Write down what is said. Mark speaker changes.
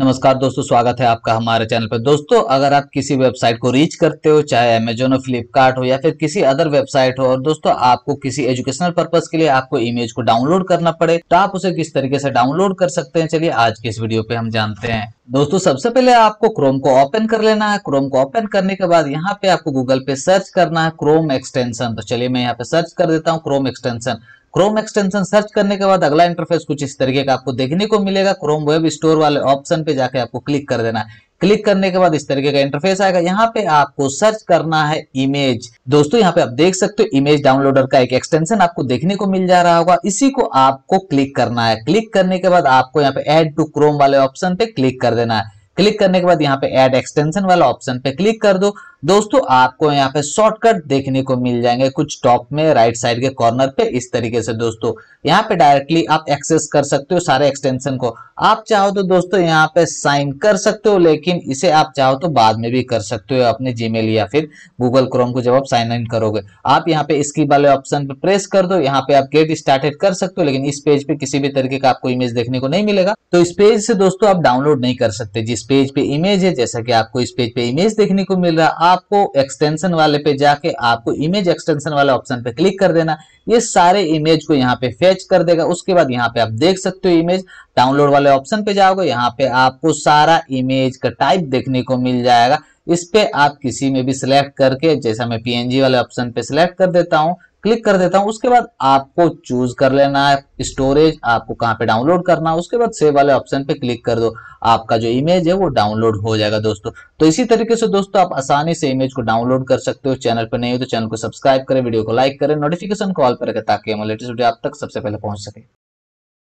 Speaker 1: नमस्कार दोस्तों स्वागत है आपका हमारे चैनल पर दोस्तों अगर आप किसी वेबसाइट को रीच करते हो चाहे अमेजोन हो फ्लिपकार्ट हो या फिर किसी अदर वेबसाइट हो और दोस्तों आपको किसी एजुकेशनल पर्पज के लिए आपको इमेज को डाउनलोड करना पड़े तो आप उसे किस तरीके से डाउनलोड कर सकते हैं चलिए आज के इस वीडियो पे हम जानते हैं दोस्तों सबसे पहले आपको क्रोम को ओपन कर लेना है क्रोम को ओपन करने के बाद यहाँ पे आपको गूगल पे सर्च करना है क्रोम एक्सटेंशन तो चलिए मैं यहाँ पे सर्च कर देता हूँ Chrome extension Chrome extension search करने के बाद अगला इंटरफेस कुछ इस तरीके का आपको देखने को मिलेगा क्रोम वेब स्टोर वाले ऑप्शन पे जाके आपको क्लिक कर देना है क्लिक करने के बाद इस तरीके का इंटरफेस आएगा यहाँ पे आपको सर्च करना है इमेज दोस्तों यहाँ पे आप देख सकते हो इमेज डाउनलोडर का एक एक्सटेंशन आपको देखने को मिल जा रहा होगा इसी को आपको क्लिक करना है क्लिक करने के बाद आपको यहाँ पे एड टू क्रोम वाले ऑप्शन पे क्लिक कर देना है क्लिक करने के बाद यहाँ पे एड एक्सटेंशन वाला ऑप्शन पे क्लिक कर दो दोस्तों आपको यहाँ पे शॉर्टकट देखने को मिल जाएंगे कुछ टॉप में राइट साइड के कॉर्नर पे इस तरीके से दोस्तों यहाँ पे डायरेक्टली आप एक्सेस कर सकते हो सारे एक्सटेंशन को आप चाहो तो दोस्तों यहाँ पे साइन कर सकते हो लेकिन इसे आप चाहो तो बाद में भी कर सकते हो अपने जीमेल या फिर गूगल क्रोम को जब आप साइन इन करोगे आप यहाँ पे इसकी वाले ऑप्शन पे प्रेस कर दो यहाँ पे आप गेट स्टार्टेड कर सकते हो लेकिन इस पेज पे किसी भी तरीके का आपको इमेज देखने को नहीं मिलेगा तो इस पेज से दोस्तों आप डाउनलोड नहीं कर सकते जिस पेज पे इमेज है जैसा कि आपको इस पेज पे इमेज देखने को मिल रहा आपको एक्सटेंशन वाले पे जाके आपको इमेज एक्सटेंशन वाले ऑप्शन पे क्लिक कर देना ये सारे इमेज को यहाँ पे फेच कर देगा उसके बाद यहाँ पे आप देख सकते हो इमेज डाउनलोड वाले ऑप्शन पे जाओगे यहाँ पे आपको सारा इमेज का टाइप देखने को मिल जाएगा इस पे आप किसी में भी सिलेक्ट करके जैसा मैं पीएनजी वाले ऑप्शन पे सिलेक्ट कर देता हूँ क्लिक कर देता हूं उसके बाद आपको चूज कर लेना है स्टोरेज आपको कहाँ पे डाउनलोड करना है उसके बाद सेव वाले ऑप्शन पे क्लिक कर दो आपका जो इमेज है वो डाउनलोड हो जाएगा दोस्तों तो इसी तरीके से दोस्तों आप आसानी से इमेज को डाउनलोड कर सकते हो चैनल पर नहीं हो तो चैनल को सब्सक्राइब करें वीडियो को लाइक करें नोटिफिकेशन कॉल पर रखें ताकि हम लेटेस्ट वीडियो आप तक सबसे पहले पहुंच सके